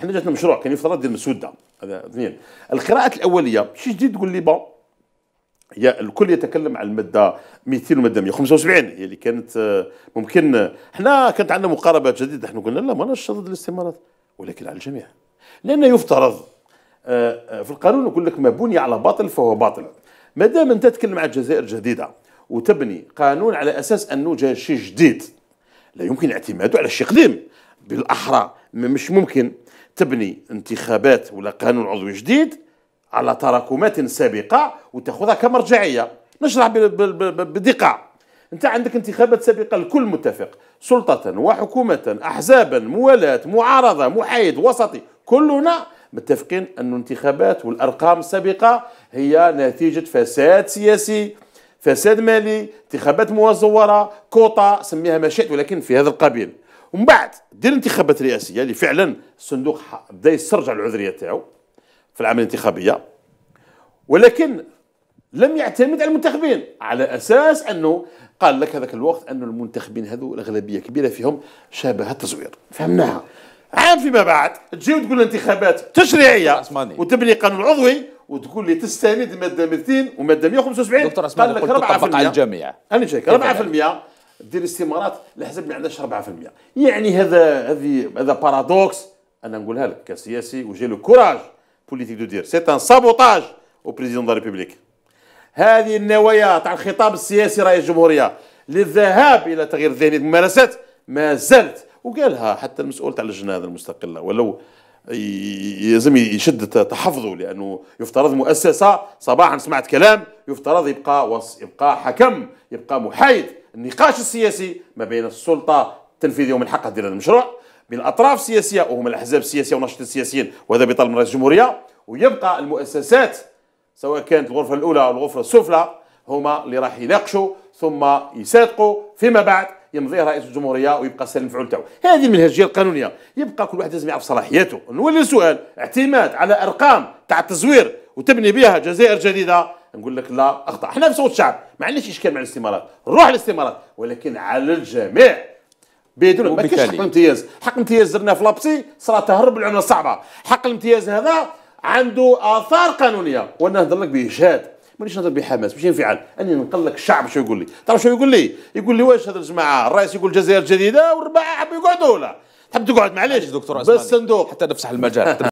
احنا جاتنا مشروع كان يفترض ديال مسوده هذا اثنين القراءه الاوليه شي جديد تقول لي با يا الكل يتكلم على الماده 200 والماده 175 هي اللي كانت آه، ممكن حنا كانت عندنا مقاربات جديده حنا قلنا لا ماناش ضد الاستمارات ولكن على الجميع لان يفترض آه، آه، في القانون يقول لك ما بني على باطل فهو باطل ما دام انت تتكلم على الجزائر جديده وتبني قانون على اساس انه جاء شيء جديد لا يمكن اعتماده على شيء قديم بالاحرى مش ممكن تبني انتخابات ولا قانون عضوي جديد على تراكمات سابقه وتاخذها كمرجعيه نشرح بدقه انت عندك انتخابات سابقه الكل متفق سلطه وحكومه احزابا موالاه معارضه محايد وسطي كلنا متفقين ان الانتخابات والارقام السابقه هي نتيجه فساد سياسي فساد مالي انتخابات مزوره كوطه سميها ما شئت ولكن في هذا القبيل ومن بعد دير انتخابات رئاسيه اللي فعلا الصندوق بدا يسترجع العذريه تاعو في العمليه الانتخابيه ولكن لم يعتمد على المنتخبين على اساس انه قال لك هذاك الوقت انه المنتخبين هذو الاغلبيه كبيره فيهم شابه التزوير فهمناها عام فيما بعد تجي وتقول انتخابات تشريعيه وتبني قانون عضوي وتقول لي تستند ماده 200 وماده 175 دكتور اسماء قال لك 4% على الجميع انا شايف 4% دير استمارات الاحزاب ما عندهاش 4% يعني هذا هذه هذا بارادوكس انا نقولها لك كسياسي وجي لو كوراج بوليتيك دو دير سي ان سابوتاج او بريزيدون دو ريبوبليك هذه النوايا تاع الخطاب السياسي رئيس الجمهوريه للذهاب الى تغيير ذهنيه الممارسات ما زالت وقالها حتى المسؤول تاع اللجنه المستقله ولو يلزم يشد تحفظه لانه يفترض مؤسسه صباحا سمعت كلام يفترض يبقى وص يبقى حكم يبقى محايد النقاش السياسي ما بين السلطه التنفيذيه ومن حقها دير المشروع بين الاطراف السياسيه وهم الاحزاب السياسيه والناشطين السياسيين وهذا بطلب من رئيس الجمهوريه ويبقى المؤسسات سواء كانت الغرفه الاولى او الغرفه السفلى هما اللي راح يناقشوا ثم يصادقوا فيما بعد يمضي رئيس الجمهوريه ويبقى سالم المفعول تاعو هذه المنهجيه القانونيه يبقى كل واحد لازم يعرف صلاحياته نولي السؤال اعتماد على ارقام تاع التزوير وتبني بها جزائر جديده نقول لك لا اخطا احنا في صوت الشعب ما عندناش اشكال مع الاستمارات نروح الاستمارات ولكن على الجميع بدون ما كاينش حق الامتياز حق الامتياز زرنا في لابسي صرا تهرب العمله الصعبه حق الامتياز هذا عنده اثار قانونيه وانا نهضر لك باجهاد مانيش نهضر بحماس ماشي انفعال اني ننقل لك الشعب شو يقول لي تعرف شو يقول لي يقول لي واش هذا الجماعه الرئيس يقول الجزائر جديده والرباعه يقعدوا ولا تحب تقعد معليش دكتور بس صندوق حتى نفسح المجال